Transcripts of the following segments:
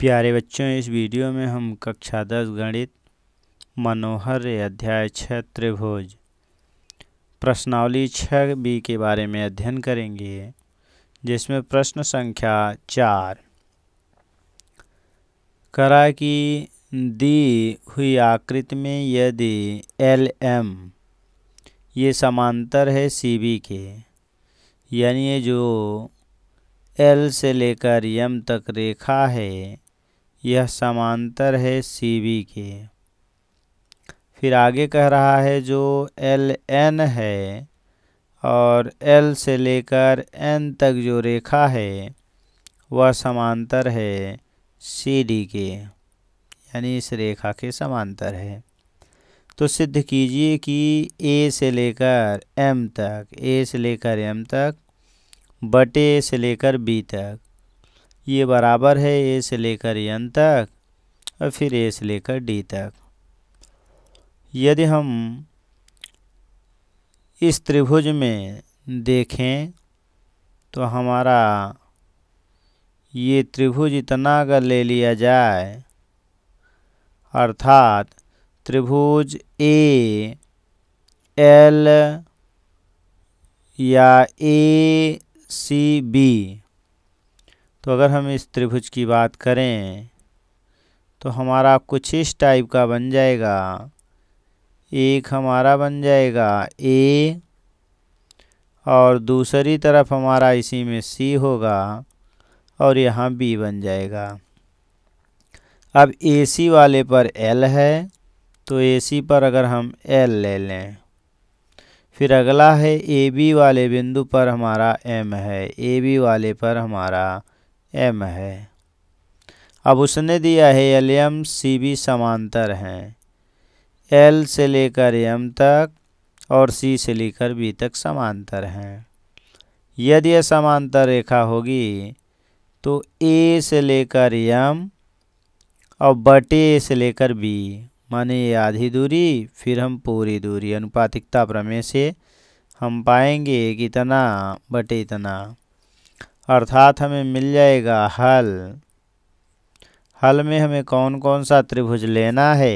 प्यारे बच्चों इस वीडियो में हम कक्षा दस गणित मनोहर अध्याय छः त्रिभुज प्रश्नावली छः बी के बारे में अध्ययन करेंगे जिसमें प्रश्न संख्या चार करा कि दी हुई आकृति में यदि एल एम ये समांतर है सी बी के यानी ये जो एल से लेकर यम तक रेखा है यह समांतर है सी बी के फिर आगे कह रहा है जो एल एन है और एल से लेकर एन तक जो रेखा है वह समांतर है सी डी के यानी इस रेखा के समांतर है तो सिद्ध कीजिए कि ए से लेकर एम तक ए से लेकर एम तक बटे से लेकर बी तक ये बराबर है ए से लेकर एन तक और फिर ए से लेकर डी तक यदि हम इस त्रिभुज में देखें तो हमारा ये त्रिभुज इतना अगर ले लिया जाए अर्थात त्रिभुज ए एल या ए सी बी तो अगर हम इस त्रिभुज की बात करें तो हमारा कुछ इस टाइप का बन जाएगा एक हमारा बन जाएगा ए और दूसरी तरफ हमारा इसी में सी होगा और यहाँ बी बन जाएगा अब ए सी वाले पर एल है तो ए सी पर अगर हम एल ले लें फिर अगला है ए बी वाले बिंदु पर हमारा एम है ए बी वाले पर हमारा एम है अब उसने दिया है एल एम सी बी समांतर हैं एल से लेकर एम तक और सी से लेकर बी तक समांतर हैं यदि यह समांतर रेखा होगी तो ए से लेकर एम और बटे ए से लेकर बी माने ये आधी दूरी फिर हम पूरी दूरी अनुपातिकता प्रमेय से हम पाएंगे कितना बटे इतना अर्थात हमें मिल जाएगा हल हल में हमें कौन कौन सा त्रिभुज लेना है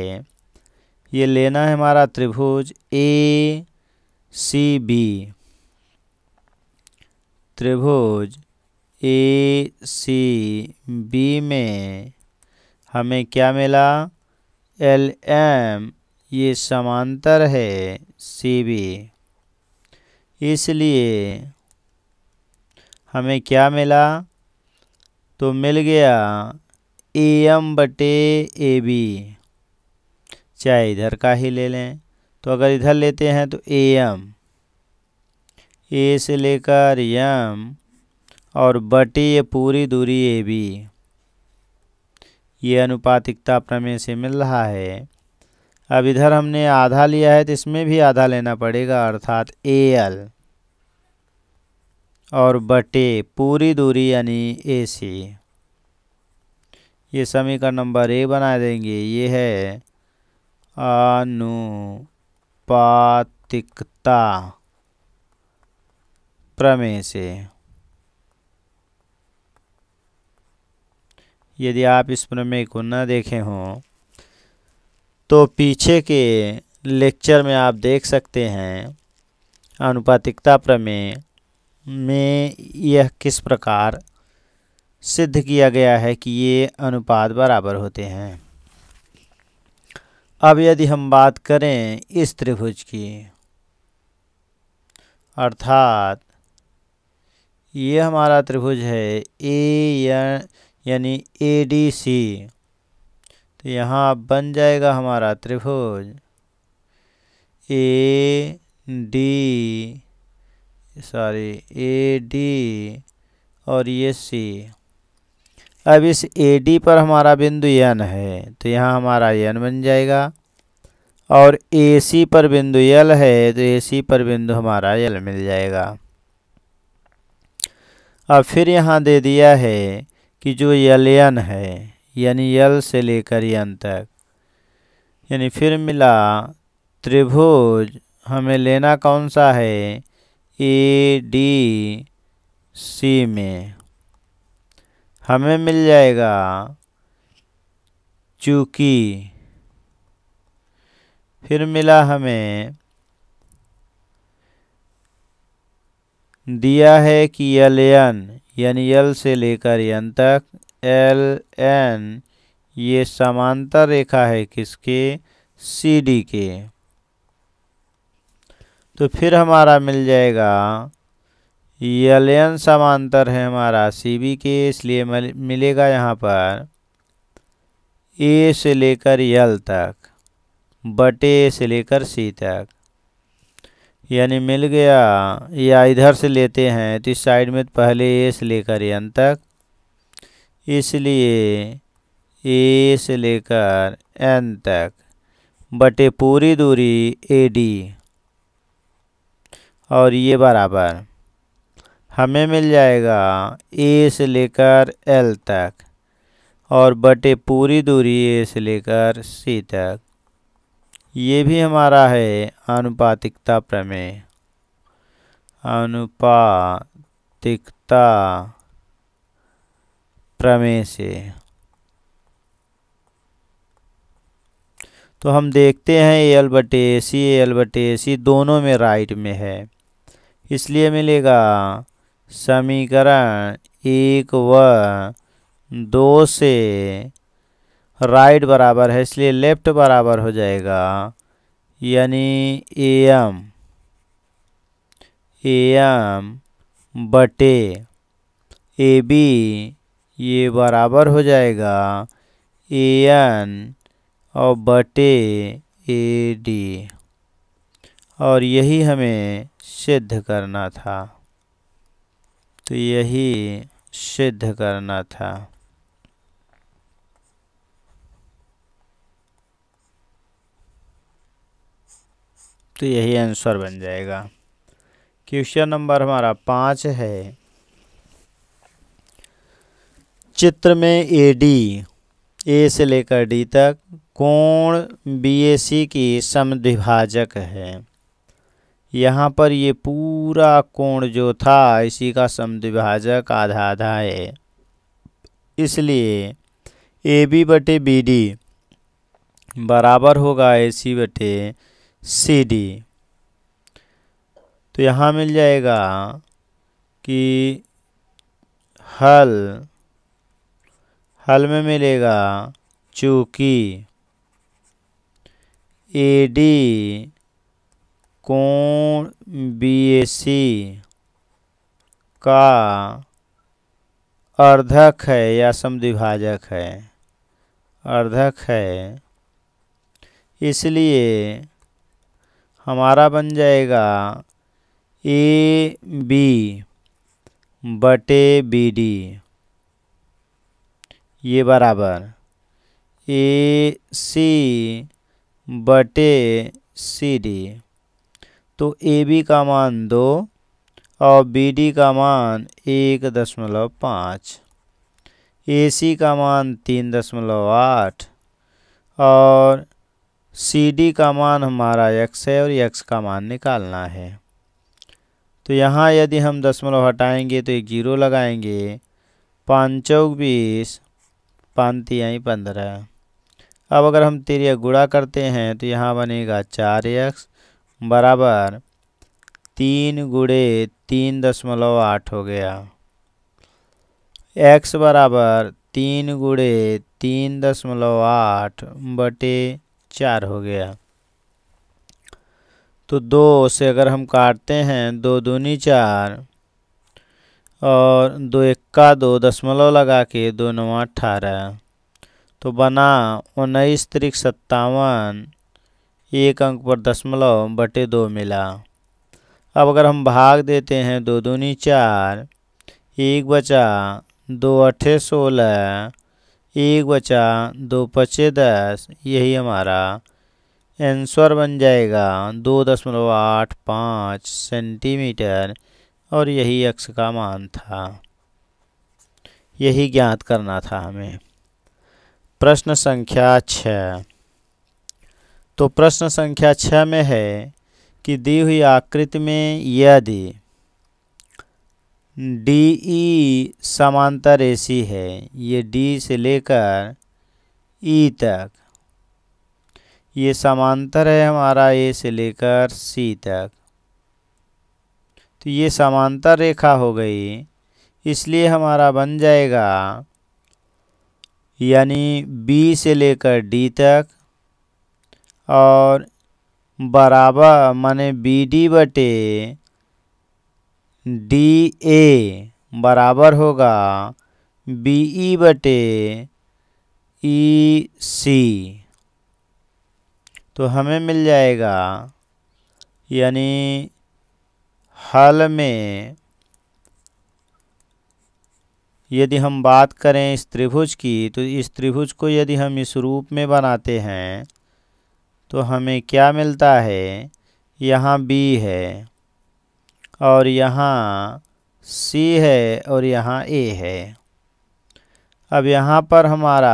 ये लेना है हमारा त्रिभुज ए सी बी त्रिभुज ए सी बी में हमें क्या मिला एल एम ये समांतर है सी बी इसलिए हमें क्या मिला तो मिल गया ए एम बटे ए बी चाहे इधर का ही ले लें तो अगर इधर लेते हैं तो ए एम ए से लेकर यम और बटे ये पूरी दूरी ए बी ये अनुपातिकता प्रमेय से मिल रहा है अब इधर हमने आधा लिया है तो इसमें भी आधा लेना पड़ेगा अर्थात ए एल और बटे पूरी दूरी यानी ए सी ये समीकरण नंबर ए बना देंगे ये है अनुपातिकता प्रमेय से यदि आप इस प्रमेय को न देखे हों तो पीछे के लेक्चर में आप देख सकते हैं अनुपातिकता प्रमेय में यह किस प्रकार सिद्ध किया गया है कि ये अनुपात बराबर होते हैं अब यदि हम बात करें इस त्रिभुज की अर्थात ये हमारा त्रिभुज है ए यानी ए डी सी तो यहाँ बन जाएगा हमारा त्रिभुज A D sorry A D और ये सी अब इस ए डी पर हमारा बिंदु एन है तो यहाँ हमारा एन बन जाएगा और ए सी पर बिंदु एल है तो ए सी पर बिंदु हमारा एल मिल जाएगा अब फिर यहाँ दे दिया है कि जो एल एन है यानी एल से लेकर एन तक यानी फिर मिला त्रिभुज हमें लेना कौन सा है ए डी सी में हमें मिल जाएगा चूँकि फिर मिला हमें दिया है कि एल एन यानी एल से लेकर यन तक एल एन ये समांतर रेखा है किसके सी डी के तो फिर हमारा मिल जाएगा यल एन समांतर है हमारा सी बी के इसलिए मिलेगा यहाँ पर ए से लेकर यल तक बटे से लेकर सी तक यानी मिल गया या इधर से लेते हैं तो इस साइड में पहले ए से लेकर यन तक इसलिए ए से लेकर एन तक बटे पूरी दूरी ए डी और ये बराबर हमें मिल जाएगा ए से लेकर एल तक और बटे पूरी दूरी ए से लेकर सी तक ये भी हमारा है आनुपातिकता प्रमेय अनुपातिकता प्रमेय से तो हम देखते हैं एल बटे ए सी एल बटे ए सी दोनों में राइट में है इसलिए मिलेगा समीकरण एक व दो से राइट बराबर है इसलिए लेफ्ट बराबर हो जाएगा यानी ए एम ए एम बटे ए बी ये बराबर हो जाएगा ए एन और बटे ए डी और यही हमें सिद्ध करना था तो यही सिद्ध करना था तो यही आंसर बन जाएगा क्वेश्चन नंबर हमारा पाँच है चित्र में ए डी ए से लेकर डी तक कोण बी ए सी की समद्विभाजक है यहाँ पर ये पूरा कोण जो था इसी का समद्विभाजक आधा आधा है इसलिए ए बी बटे बी डी बराबर होगा ए सी बटे सी डी तो यहाँ मिल जाएगा कि हल हल में मिलेगा चूँकि ए डी कोण बी का अर्धक है या समद्विभाजक है अर्धक है इसलिए हमारा बन जाएगा ए बी बटे बी डी ये बराबर ए सी बटे सी डी तो ए बी का मान दो और बी डी का मान एक दशमलव पाँच ए सी का मान तीन दशमलव आठ और सी डी का मान हमारा एक्स है और एक्स का मान निकालना है तो यहाँ यदि हम दशमलव हटाएंगे तो एक जीरो लगाएंगे पाँच चौक बीस पाँच पंद्रह अब अगर हम तिरिया गुड़ा करते हैं तो यहाँ बनेगा चार एक्स बराबर तीन गुड़े तीन दशमलव आठ हो गया एक्स बराबर तीन गुड़े तीन दशमलव आठ बटे चार हो गया तो दो से अगर हम काटते हैं दो दूनी चार और दो इक्का दो दशमलव लगा के दो नवा अठारह तो बना उन्नीस त्रिक सत्तावन एक अंक पर दशमलव बटे दो मिला अब अगर हम भाग देते हैं दो दूनी चार एक बचा दो अठे सोलह एक बचा दो पचे दस यही हमारा आंसर बन जाएगा दो दशमलव आठ पाँच सेंटीमीटर और यही अक्ष का मान था यही ज्ञात करना था हमें प्रश्न संख्या छः तो प्रश्न संख्या छः में है कि दी हुई आकृति में यदि डी ई समांतर ए है ये डी से लेकर ई तक ये समांतर है हमारा ए से लेकर सी तक तो ये समांतर रेखा हो गई इसलिए हमारा बन जाएगा यानी बी से लेकर डी तक और बराबर माने बी डी बटे डी ए बराबर होगा बी ई e बटे ई e सी तो हमें मिल जाएगा यानी हल में यदि हम बात करें इस त्रिभुज की तो इस त्रिभुज को यदि हम इस रूप में बनाते हैं तो हमें क्या मिलता है यहाँ बी है और यहाँ सी है और यहाँ ए है अब यहाँ पर हमारा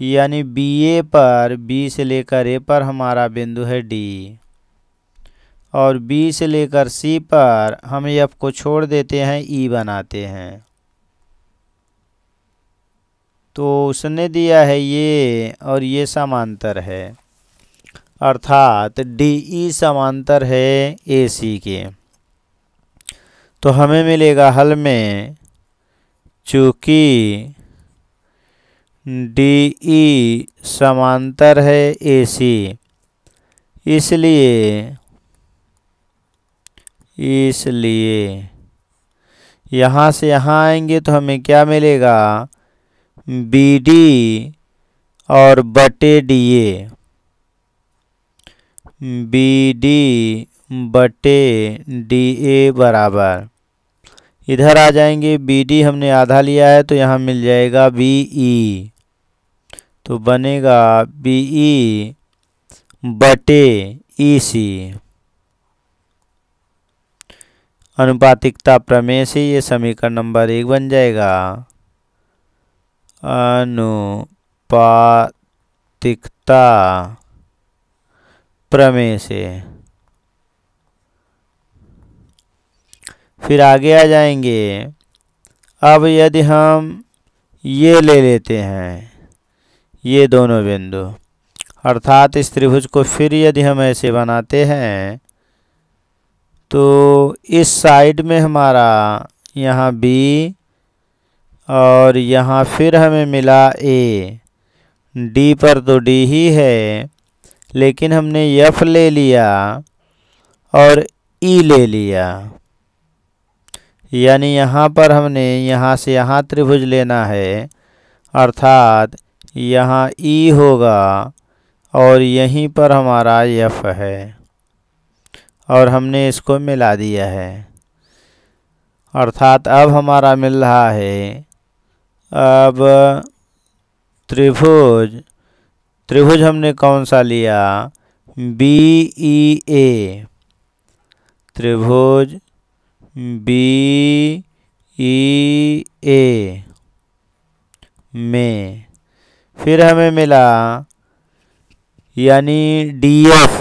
यानी बी ए पर बी से लेकर ए पर हमारा बिंदु है डी और बी से लेकर सी पर हम ये को छोड़ देते हैं ई e बनाते हैं तो उसने दिया है ये और ये समांतर है अर्थात डी ई e समांतर है ए सी के तो हमें मिलेगा हल में चूँकि डी ई e समांतर है ए सी इसलिए इसलिए यहाँ से यहाँ आएंगे तो हमें क्या मिलेगा बी डी और बटे डी ए बी डी बटे डी ए बराबर इधर आ जाएंगे बी डी हमने आधा लिया है तो यहाँ मिल जाएगा बी ई तो बनेगा बी ई बटे ई सी अनुपातिकता प्रमेय से ये समीकरण नंबर एक बन जाएगा अनुपातिकता प्रमेय से फिर आगे आ जाएंगे अब यदि हम ये ले लेते हैं ये दोनों बिंदु अर्थात इस त्रिभुज को फिर यदि हम ऐसे बनाते हैं तो इस साइड में हमारा यहाँ बी और यहाँ फिर हमें मिला ए डी पर तो डी ही है लेकिन हमने यफ ले लिया और ई ले लिया यानी यहाँ पर हमने यहाँ से यहाँ त्रिभुज लेना है अर्थात यहाँ ई होगा और यहीं पर हमारा यफ है और हमने इसको मिला दिया है अर्थात अब हमारा मिल रहा है अब त्रिभुज त्रिभुज हमने कौन सा लिया बी ई ए त्रिभुज बी ई ए में फिर हमें मिला यानी डी एफ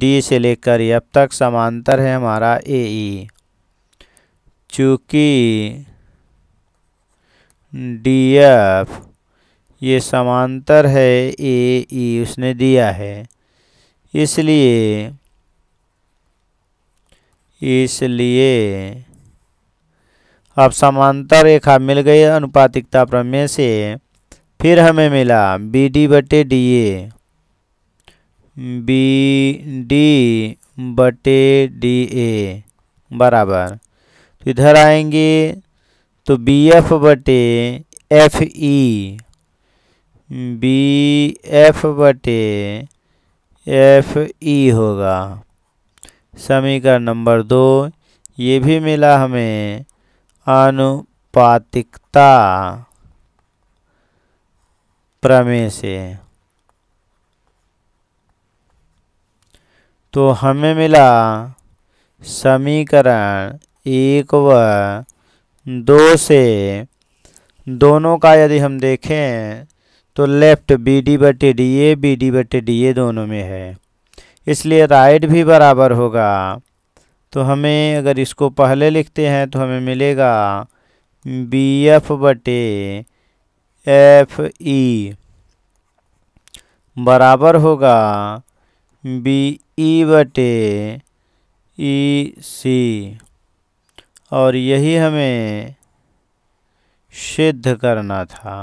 डी से लेकर अब e तक समांतर है हमारा ए ई e। चूँकि डी एफ ये समांतर है ए ई उसने दिया है इसलिए इसलिए अब समांतर रेखा मिल गई अनुपातिकता प्रमेय से फिर हमें मिला बी डी बटे डी ए बी डी बटे डी ए बराबर तो इधर आएंगे तो बी एफ बटे एफ ई बी एफ बटे एफ ई e होगा समीकरण नंबर दो ये भी मिला हमें अनुपातिकता प्रमेय से तो हमें मिला समीकरण एक व दो से दोनों का यदि हम देखें तो लेफ़्ट बी डी बटे डी ए बी डी बटे डी ए दोनों में है इसलिए राइट भी बराबर होगा तो हमें अगर इसको पहले लिखते हैं तो हमें मिलेगा बी एफ बटे एफ ई बराबर होगा बी ई बटे ई सी और यही हमें सिद्ध करना था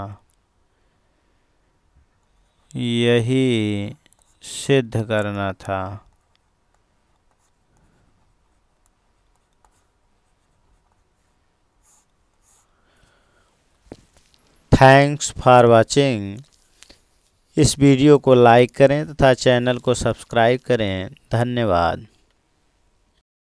यही सिद्ध करना था थैंक्स फॉर वाचिंग इस वीडियो को लाइक करें तथा चैनल को सब्सक्राइब करें धन्यवाद